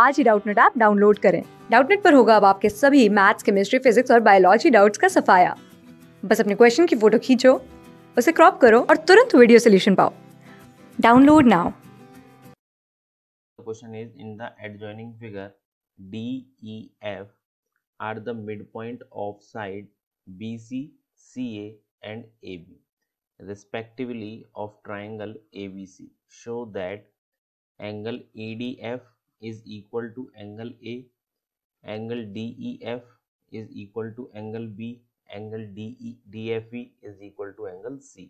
आज ही Doubtnut app download करें डाउटनेट पर होगा अब आपके सभी मैथ्स केमिस्ट्री फिजिक्स और बायोलॉजी डाउट्स का सफाया बस अपने क्वेश्चन की फोटो खींचो उसे क्रॉप करो और तुरंत वीडियो सोल्यूशन पाओ download now question is in the adjoining figure D E F are the mid point of side B C C A and A B respectively of triangle ABC. Show that angle EDF is equal to angle A, angle DEF is equal to angle B, angle D DFE is equal to angle C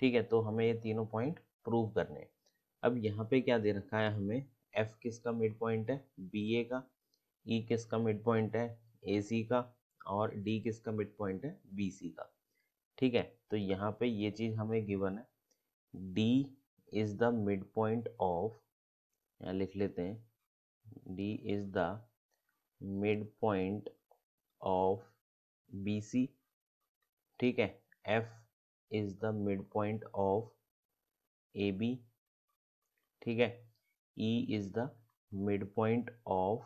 ठीक है तो हमें ये तीनों point prove करने हैं अब यहाँ पे क्या दे रखा है हमें F किसका मिड पॉइंट है BA का E किसका मिड पॉइंट है AC का और D किसका मिड पॉइंट है BC का ठीक है तो यहाँ पे ये चीज़ हमें गिवन है D is the mid point of यहाँ लिख लेते हैं D is the midpoint of BC ठीक है F is the midpoint of AB ठीक है E is the midpoint of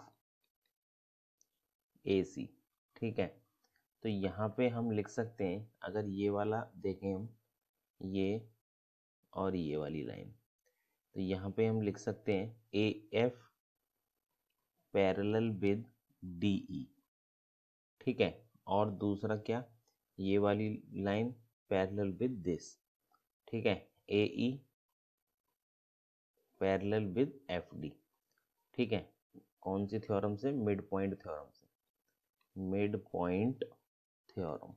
AC ठीक है तो यहाँ पे हम लिख सकते हैं अगर ये वाला देखें हम ये और ये वाली लाइन तो यहाँ पे हम लिख सकते हैं A F parallel with D E e। ठीक है और दूसरा क्या ये वाली लाइन पैरेलल विद दिस ठीक है A E e parallel with F D ठीक है कौन सी थ्योरम से मिड पॉइंट थ्योरम से मिड पॉइंट थ्योरम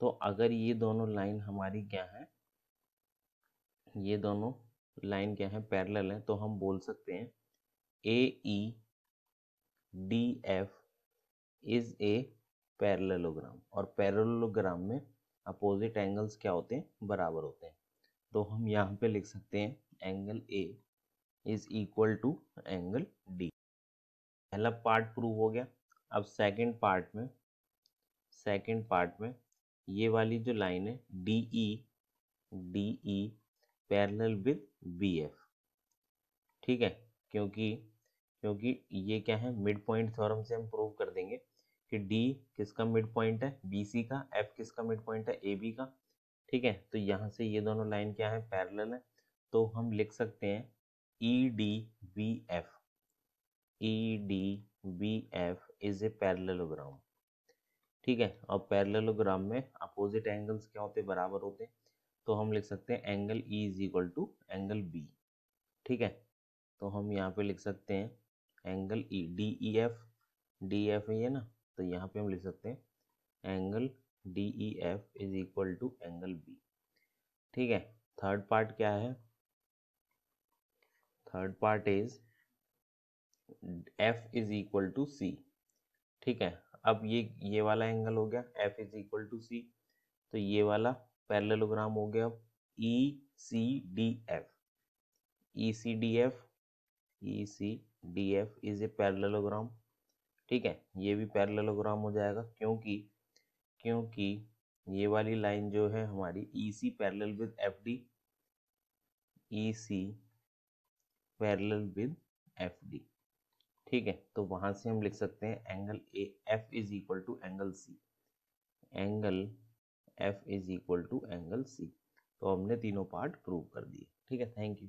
तो अगर ये दोनों लाइन हमारी क्या है ये दोनों लाइन क्या है पैरेलल है तो हम बोल सकते हैं A E e D F is a parallelogram और पैरलोग्राम में अपोजिट एंगल्स क्या होते हैं बराबर होते हैं तो हम यहाँ पे लिख सकते हैं angle A is equal to angle D पहला पार्ट प्रूव हो गया अब सेकंड पार्ट में सेकंड पार्ट में ये वाली जो लाइन है D E D E parallel with B F ठीक है क्योंकि क्योंकि ये क्या है मिड पॉइंट थ्योरम से हम प्रूव कर देंगे कि डी किसका मिड पॉइंट है बी का एफ किसका मिड पॉइंट है ए बी का ठीक है तो यहाँ से ये दोनों लाइन क्या है पैरल है तो हम लिख सकते हैं E D B F E D B F is a parallelogram ठीक है और पैरलोग्राम में अपोजिट एंगल्स क्या होते हैं बराबर होते हैं तो हम लिख सकते हैं angle E is equal to angle B ठीक है तो हम यहाँ पे लिख सकते हैं angle E D E F D F है ना तो यहाँ पे हम लिख सकते हैं angle D E F is equal to angle B ठीक है थर्ड पार्ट क्या है third part is F is equal to C ठीक है अब ये ये वाला एंगल हो गया F is equal to C तो ये वाला पैरेललोग्राम हो गया अब E C D F E C D F E C D F is a parallelogram ठीक है ये भी पैरलोग्राम हो जाएगा क्योंकि क्योंकि ये वाली लाइन जो है हमारी E C parallel with F D E C parallel with F D ठीक है तो वहां से हम लिख सकते हैं angle A F is equal to angle C angle F is equal to angle C तो हमने तीनों पार्ट प्रूव कर दिए ठीक है थैंक यू